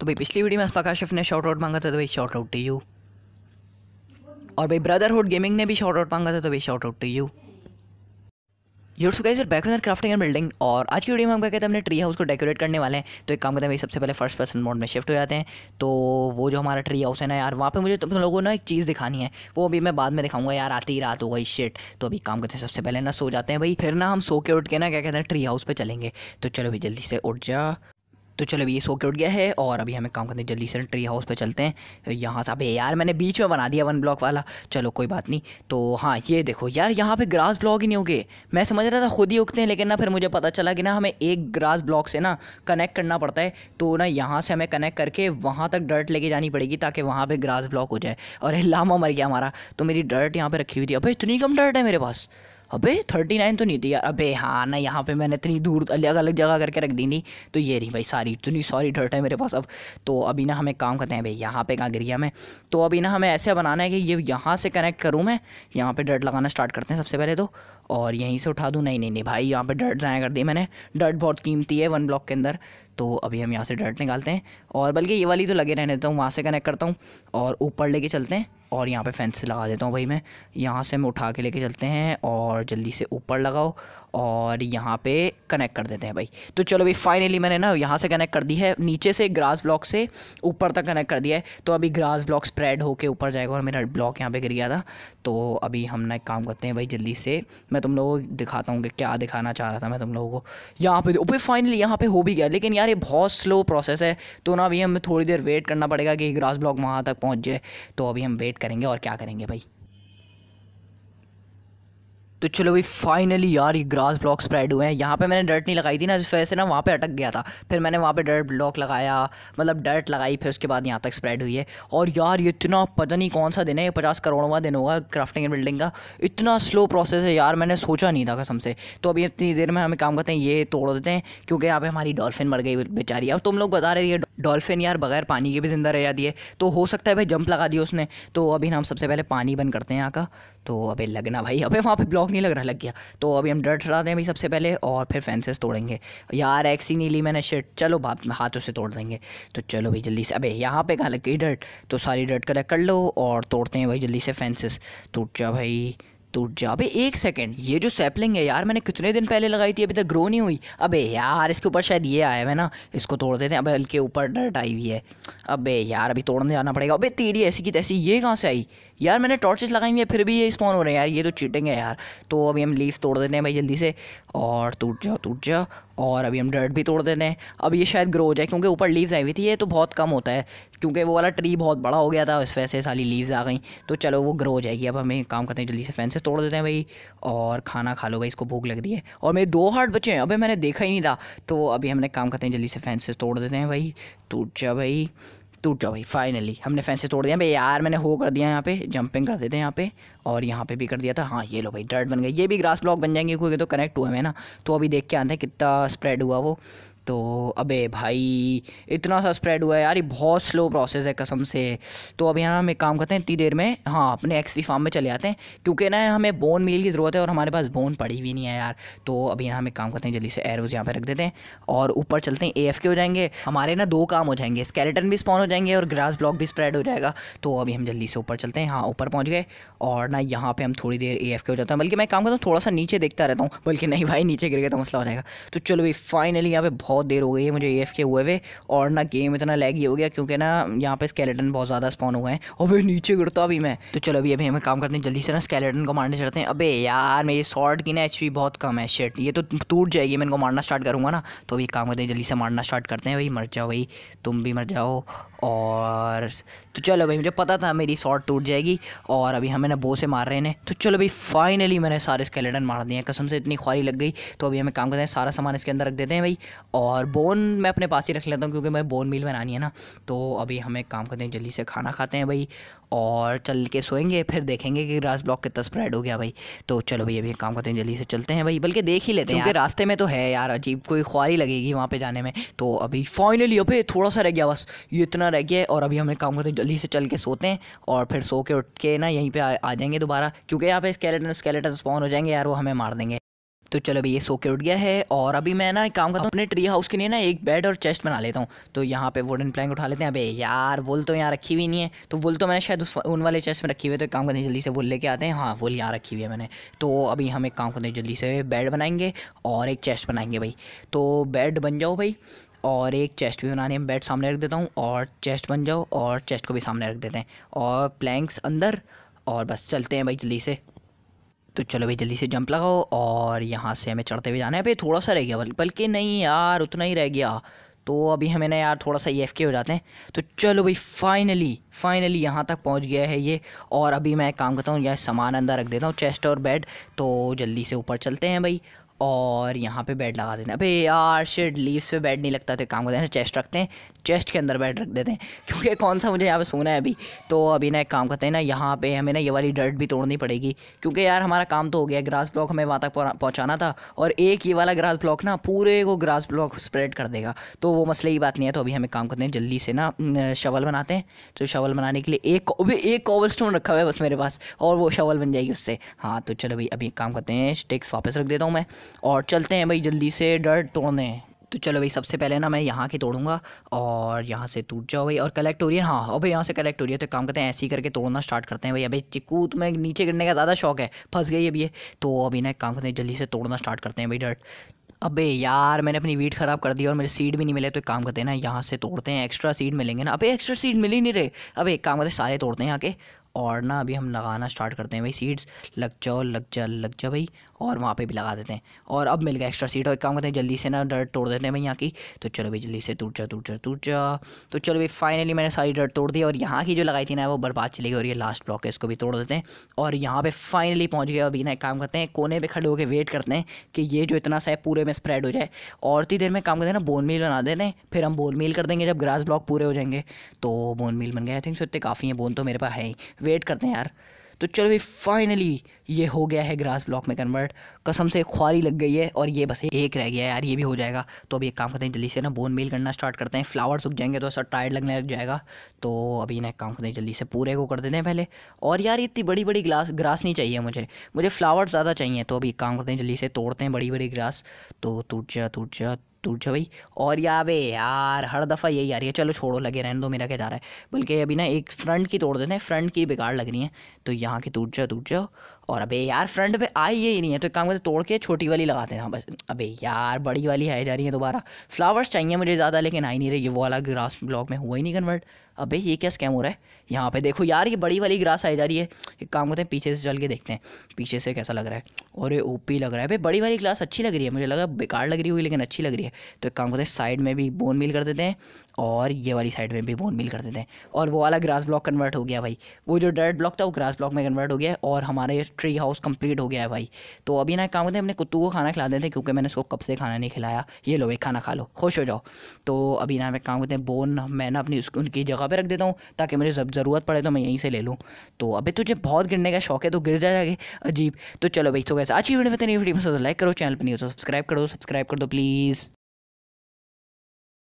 तो भाई पिछली वीडियो में आकाशिफ ने शॉर्ट आउट मांगा था तो भाई शॉर्ट आउट टू यू और भाई ब्रदरहुड गेमिंग ने भी शॉर्ट आउट मांगा था तो भाई shout out to you your so guys are back crafting and building और आज की वीडियो में हम क्या कहते हैं अपने ट्री हाउस को डेकोरेट करने वाले हैं तो एक काम करते हैं भाई सबसे पहले फर्स्ट पर्सन मोड में शिफ्ट हो जाते हैं तो वो जो हमारा ट्री हाउस है ना यार वहाँ पे मुझे तुम लोगों ना एक चीज़ दिखानी है वो अभी मैं बाद में दिखाऊंगा यार आती ही रात हो गई शिट तो अभी काम करते हैं सबसे पहले ना सो जाते हैं भाई फिर ना हम सो के उठ के ना क्या कहते हैं ट्री हाउस पर चलेंगे तो चलो भाई जल्दी से उठ जा तो चलो अभी ये सो के उठ गया है और अभी हमें काम करने जल्दी से ट्री हाउस पे चलते हैं यहाँ से अब यार मैंने बीच में बना दिया वन ब्लॉक वाला चलो कोई बात नहीं तो हाँ ये देखो यार यहाँ पे ग्रास ब्लॉक ही नहीं उगे मैं समझ रहा था खुद ही उगते हैं लेकिन ना फिर मुझे पता चला कि ना हमें एक ग्रास ब्लॉक से ना कनेक्ट करना पड़ता है तो ना यहाँ से हमें कनेक्ट करके वहाँ तक डर्ट लेके जानी पड़ेगी ताकि वहाँ पर ग्रास ब्लॉक हो जाए और लामा मर गया हमारा तो मेरी डर्ट यहाँ पर रखी हुई थी अब इतनी कम डर्ट है मेरे पास अबे थर्टी नाइन तो नहीं थी यार अबे हाँ ना यहाँ पे मैंने इतनी दूर अलग अलग जगह करके रख दी नहीं तो ये नहीं भाई सारी इतनी सॉरी डर्ट है मेरे पास अब तो अभी ना हमें काम करते हैं भाई यहाँ पे कहाँ गिरिया में तो अभी ना हमें ऐसे बनाना है कि ये यहाँ से कनेक्ट करूँ मैं यहाँ पर डर्ट लगाना स्टार्ट करते हैं सबसे पहले तो और यहीं से उठा दूँ नहीं नहीं नहीं भाई यहाँ पे डर्ट ज़ाया कर दी मैंने डर्ट बहुत कीमती है वन ब्लॉक के अंदर तो अभी हम यहाँ से डर्ट निकालते हैं और बल्कि ये वाली तो लगे रहने देता हूँ वहाँ से कनेक्ट करता हूँ और ऊपर लेके चलते हैं और यहाँ पे फेंस लगा देता हूँ भाई मैं यहाँ से हम उठा के लेके चलते हैं और जल्दी से ऊपर लगाओ और यहाँ पे कनेक्ट कर देते हैं भाई तो चलो भाई फाइनली मैंने ना यहाँ से कनेक्ट कर दी है नीचे से ग्रास ब्लॉक से ऊपर तक कनेक्ट कर दिया है तो अभी ग्रास ब्लॉक स्प्रेड होकर ऊपर जाएगा और मेरा ब्लॉक यहाँ पर गिर गया था तो अभी हम ना एक काम करते हैं भाई जल्दी से मैं तुम लोगों को दिखाता हूँ कि क्या दिखाना चाह रहा था मैं तुम लोगों को यहाँ पे भाई फाइनली यहाँ पर हो भी गया लेकिन यार ये बहुत स्लो प्रोसेस है तो ना अभी हमें थोड़ी देर वेट करना पड़ेगा कि ग्रास ब्लॉक वहाँ तक पहुँच जाए तो अभी हम वेट करेंगे और क्या करेंगे भाई तो चलो भाई फाइनली यार ये ग्रास ब्लॉक स्प्रेड हुए हैं यहाँ पे मैंने डर्ट नहीं लगाई थी ना जिस वजह से ना वहाँ पे अटक गया था फिर मैंने वहाँ पे डर्ट ब्लॉक लगाया मतलब डर्ट लगाई फिर उसके बाद यहाँ तक स्प्रेड हुई है और यार ये इतना पता नहीं कौन सा दिन है ये पचास करोड़वा दिन होगा क्राफ्टिंग एंड बिल्डिंग का इतना स्लो प्रोसेस है यार मैंने सोचा नहीं था कसम से तो अभी इतनी देर में हमें काम करते हैं ये तोड़ देते हैं क्योंकि यहाँ पर हमारी डॉल्फिन मर गई बेचारी अब तुम लोग बता रहे ये डॉल्फिन यार बगैर पानी के भी ज़िंदा रह जाती है तो हो सकता है भाई जंप लगा दिया उसने तो अभी हम सबसे पहले पानी बंद करते हैं यहाँ का तो अभी लगना भाई अभी वहाँ पे ब्लॉक नहीं लग रहा लग गया तो अभी हम डर्ट हटाते हैं भाई सबसे पहले और फिर फेंसेस तोड़ेंगे यार एक्सी नहीं ली मैंने शर्ट चलो हाथों से तोड़ देंगे तो चलो भाई जल्दी से अभी यहाँ पर कहाँ लग गई डर्ट तो सारी डर्ट कलेक्ट कर लो और तोड़ते हैं भाई जल्दी से फेंसेस टूट जा भाई तो जाबे एक सेकंड ये जो सैपलिंग है यार मैंने कितने दिन पहले लगाई थी अभी तक ग्रो नहीं हुई अबे यार इसके ऊपर शायद ये आया है ना इसको तोड़ देते हैं अबे हल्के ऊपर डट आई हुई है अबे यार अभी तोड़ने जाना पड़ेगा अबे तेरी ऐसी की तैसी ये कहाँ से आई यार मैंने टॉर्चेस लगाई हुई है फिर भी ये स्पॉन हो रहे हैं यार ये तो चीटिंग है यार तो अभी हम लीव्स तोड़ देते हैं भाई जल्दी से और टूट जाओ टूट जाओ और अभी हम डर्ट भी तोड़ देते हैं अब ये शायद ग्रो हो जाए क्योंकि ऊपर लीव्स आई हुई थी ये तो बहुत कम होता है क्योंकि वो वाला ट्री बहुत बड़ा हो गया था इस वजह से सारी लीव्स आ गई तो चलो वो ग्रो हो जाएगी अब हमें काम करते हैं जल्दी से फैंसेस तोड़ देते हैं भाई और खाना खा लो भाई इसको भूख लग रही है और मेरे दो हार्ट बचे हैं अभी मैंने देखा ही नहीं था तो अभी हमने काम करते हैं जल्दी से फैंसेस तोड़ देते हैं भाई टूट जा भाई टूट जाओ भाई फाइनली हमने फेंसेस तोड़ दिया भाई यार मैंने हो कर दिया यहाँ पे जंपिंग कर देते हैं यहाँ पे और यहाँ पे भी कर दिया था हाँ ये लो भाई डर्ट बन गई ये भी ग्रास ब्लॉक बन जाएंगे क्योंकि तो कनेक्ट हुए हैं ना तो अभी देख के आते हैं कितना स्प्रेड हुआ वो तो अबे भाई इतना सा स्प्रेड हुआ है यार ये बहुत स्लो प्रोसेस है कसम से तो अब यहाँ हम एक काम करते हैं इतनी देर में हाँ अपने एक्सपी फार्म में चले आते हैं क्योंकि ना हमें बोन मील की ज़रूरत है और हमारे पास बोन पड़ी भी नहीं है यार तो अभी यहाँ हम एक काम करते हैं जल्दी से एरोज यहाँ पर रख देते हैं और ऊपर चलते हैं ए हो जाएंगे हमारे ना दो काम हो जाएंगे स्केलेटन भी स्पॉन हो जाएंगे और ग्रास ब्लॉक भी स्प्रेड हो जाएगा तो अभी हम जल्दी से ऊपर चलते हैं हाँ ऊपर पहुँच गए और ना यहाँ पर हम थोड़ी देर ए हो जाते हैं बल्कि मैं काम करता हूँ थोड़ा सा नीचे देखता रहता हूँ बल्कि नहीं भाई नीचे गिर गया तो मसला हो जाएगा तो चलो भाई फाइनली यहाँ पर बहुत देर हो गई है मुझे ए एफ के हुए हुए और ना गेम इतना लैग ही हो गया क्योंकि ना यहाँ पे स्केलेटन बहुत ज़्यादा स्पॉन हुए हैं और भाई नीचे गिरता भी मैं तो चलो अभी अभी हमें काम करते हैं जल्दी से ना स्केलेटन को मारने चलते हैं अबे यार मेरी शॉर्ट की ना एच बहुत कम है शर्ट ये तो टूट जाएगी मैं इनको मारना स्टार्ट करूँगा ना तो अभी काम करते हैं जल्दी से मारना स्टार्ट करते हैं भाई मर जाओ भाई तुम भी मर जाओ और तो चलो भाई मुझे पता था मेरी शॉर्ट टूट जाएगी और अभी हमें ना बो से मार रहे हैं तो चलो भाई फाइनली मैंने सारे स्केलेटन मार दिए हैं कसम से इतनी ख्वारी लग गई तो अभी हमें काम करते हैं सारा सामान इसके अंदर रख देते हैं भाई और बोन मैं अपने पास ही रख लेता हूँ क्योंकि मैं बोन मील बनानी है ना तो अभी हमें काम करते हैं जल्दी से खाना खाते हैं भाई और चल के सोएंगे फिर देखेंगे कि रास ब्लॉक कितना स्प्रेड हो गया भाई तो चलो भाई अभी काम करते हैं जल्दी से चलते हैं भाई बल्कि देख ही लेते हैं क्योंकि रास्ते में तो है यार अजीब कोई ख्वारी लगेगी वहाँ पर जाने में तो अभी फाइनली अभी थोड़ा सा रह गया बस ये इतना रह गया और अभी हमें काम करते हैं जल्दी से चल के सोते हैं और फिर सो के उठ के ना यहीं पर आ जाएंगे दोबारा क्योंकि यहाँ पे स्केलेटन स्केलेटन स्पॉन हो जाएंगे यार वो हमें मार देंगे तो चलो भाई ये सो के उठ गया है और अभी मैं ना एक काम करता हूँ अपने ट्री हाउस के लिए ना एक बेड और चेस्ट बना लेता हूँ तो यहाँ पे वुडन प्लैंक उठा लेते हैं अबे यार वुल तो यहाँ रखी हुई नहीं है तो वुल तो मैंने शायद उस उन वाले चेस्ट में रखी हुई है तो एक काम करते हैं जल्दी से वुल लेके आते हैं हाँ वुल यहाँ रखी हुई है मैंने तो अभी हम एक काम करते हैं जल्दी से बेड बनाएंगे और एक चेस्ट बनाएंगे भाई तो बेड बन जाओ भाई और एक चेस्ट भी बनाने में बेड सामने रख देता हूँ और चेस्ट बन जाओ और चेस्ट को भी सामने रख देते हैं और प्लैंक्स अंदर और बस चलते हैं भाई जल्दी से तो चलो भाई जल्दी से जंप लगाओ और यहाँ से हमें चढ़ते हुए जाना है भाई थोड़ा सा रह गया बल्कि नहीं यार उतना ही रह गया तो अभी हमें ना यार थोड़ा सा ई एफ के हो जाते हैं तो चलो भाई फाइनली फाइनली यहाँ तक पहुँच गया है ये और अभी मैं काम करता हूँ यार सामान अंदर रख देता हूँ चेस्ट और बेड तो जल्दी से ऊपर चलते हैं भाई और यहाँ पे बेड लगा देते हैं अबे यार शेड लीव्स पे बेड नहीं लगता तो काम करते हैं चेस्ट रखते हैं चेस्ट के अंदर बेड रख देते हैं क्योंकि कौन सा मुझे यहाँ पे सोना है अभी तो अभी ना एक काम करते हैं ना यहाँ पे हमें ना ये वाली डर्ट भी तोड़नी पड़ेगी क्योंकि यार हमारा काम तो हो गया ग्रास ब्लॉक हमें वहाँ तक पहुँचाना था और एक ये वाला ग्रास ब्लॉक ना पूरे को ग्रास ब्लॉक स्प्रेड कर देगा तो वो मसले की बात नहीं है तो अभी हमें काम करते हैं जल्दी से ना शवल बनाते हैं तो शवल बनाने के लिए एक एक कोबल स्टोन रखा हुआ है बस मेरे पास और वो शवल बन जाएगी उससे हाँ तो चलो भाई अभी काम करते हैं स्टिक्स वापस रख देता हूँ मैं और चलते हैं भाई जल्दी से डर्ट तोड़ने तो चलो भाई सबसे पहले ना मैं यहाँ के तोड़ूंगा और यहाँ से टूट जाओ भाई और कलेक्टोरियन हाँ और भाई यहाँ से कलेक्टोरियन तो काम करते हैं ऐसे ही करके तोड़ना स्टार्ट करते हैं भाई अभी चिकू में नीचे गिरने का ज़्यादा शौक है फंस गई अभी ये तो अभी ना एक काम करते हैं जल्दी से तोड़ना स्टार्ट करते हैं भाई डर्ट अबे यार मैंने अपनी वीट ख़राब कर दी और मेरे सीड भी नहीं मिले तो एक काम करते हैं ना यहाँ से तोड़ते हैं एक्स्ट्रा सीड मिलेंगे ना अबे एक्स्ट्रा सीड मिल ही नहीं रहे अबे एक काम करते सारे तोड़ते हैं यहाँ के और ना अभी हम लगाना स्टार्ट करते हैं भाई सीड्स लग जाओ लग जा लग जा भाई और वहाँ पे भी लगा देते हैं और अब मिल गया एक्स्ट्रा सीट और एक काम करते हैं जल्दी से ना डर तोड़ देते हैं भाई यहाँ की तो चलो भाई जल्दी से टूट जा टूट जा टूट जा तो चलो भाई फाइनली मैंने सारी डर तोड़ दी और यहाँ की जो लगाई थी ना वो बर्बाद चली गई और ये लास्ट ब्लॉक है इसको भी तोड़ देते हैं और यहाँ पर फाइनली पहुँच गया अभी ना एक काम करते हैं कोने पर खड़े होकर वेट करते हैं कि ये जो इतना सा है पूरे में स्प्रेड हो जाए और इतनी देर में काम करते हैं ना बोन मील बना देते हैं फिर हम बोन मील कर देंगे जब ग्रास ब्लॉक पूरे हो जाएंगे तो बोन मील बन गया आई थिंक सो इतने काफ़ी हैं बोन तो मेरे पास है ही वेट करते हैं यार तो चलो भाई फाइनली ये हो गया है ग्रास ब्लॉक में कन्वर्ट कसम से खुआरी लग गई है और ये बस एक रह गया है यार ये भी हो जाएगा तो अभी एक काम करते हैं जल्दी से ना बोन मिल करना स्टार्ट करते हैं फ्लावर उग जाएंगे तो ऐसा टायर्ड लगने लग जाएगा तो अभी ना एक काम करते हैं जल्दी से पूरे को कर देते हैं पहले और यार इतनी बड़ी बड़ी ग्लास ग्रास नहीं चाहिए मुझे मुझे फ्लावर्स ज़्यादा चाहिए तो अभी एक काम करते हैं जल्दी से तोड़ते हैं बड़ी बड़ी ग्रास तो टूट जा टूट जा टूट जा भाई और या बे यार हर दफ़ा यही आ रही है चलो छोड़ो लगे रहने दो मेरा क्या जा रहा है बल्कि अभी ना एक फ्रंट की तोड़ देते हैं फ्रंट की बेकार लग रही है तो यहाँ की टूट जाओ टूट जाओ और अबे यार फ्रंट पे आई ही नहीं है तो एक काम करते तोड़ के छोटी वाली लगाते हैं बस अबे यार बड़ी वाली आई जा रही है दोबारा फ्लावर्स चाहिए मुझे ज़्यादा लेकिन आई नहीं रही ये वो वाला ग्रास ब्लॉक में हुआ ही नहीं कन्वर्ट अबे ये क्या स्कैम हो रहा है यहाँ पे देखो यार ये बड़ी वाली ग्रास आई जा रही है एक काम करते हैं पीछे से चल के देखते हैं पीछे से कैसा लग रहा है और ये ओपी लग रहा है भाई बड़ी वाली ग्रास अच्छी लग रही है मुझे लगा बेकार लग रही होगी लेकिन अच्छी लग रही है तो एक काम करते हैं साइड में भी बोन मिल कर देते हैं और ये वाली साइड में भी बोन मिल कर देते हैं और वो वाला ग्रास ब्लॉक कन्वर्ट हो गया भाई वो जो डर्ट ब्लॉक था वो ग्रास ब्लॉक में कन्वर्ट हो गया और हमारे ट्री हाउस कंप्लीट हो गया है भाई तो अभी ना काम करते हैं अपने कुत्तू को खाना खिला देते हैं क्योंकि मैंने उसको कब से खाना नहीं खिलाया ये लो एक खाना खा लो खुश हो जाओ तो अभी ना मैं काम करते हैं बोन मैं ना अपनी उनकी जगह पर रख देता हूँ ताकि मुझे जब ज़रूरत पड़े तो मैं यहीं से ले लूँ तो अभी तुझे बहुत गिरने का शौक है तो गिर जाएगा अजीब तो चलो भाई तो कैसे अच्छी वीडियो में तो नहीं वीडियो में लाइक करो चैनल पर नहीं हो तो सब्सक्राइब करो सब्सक्राइब कर दो प्लीज़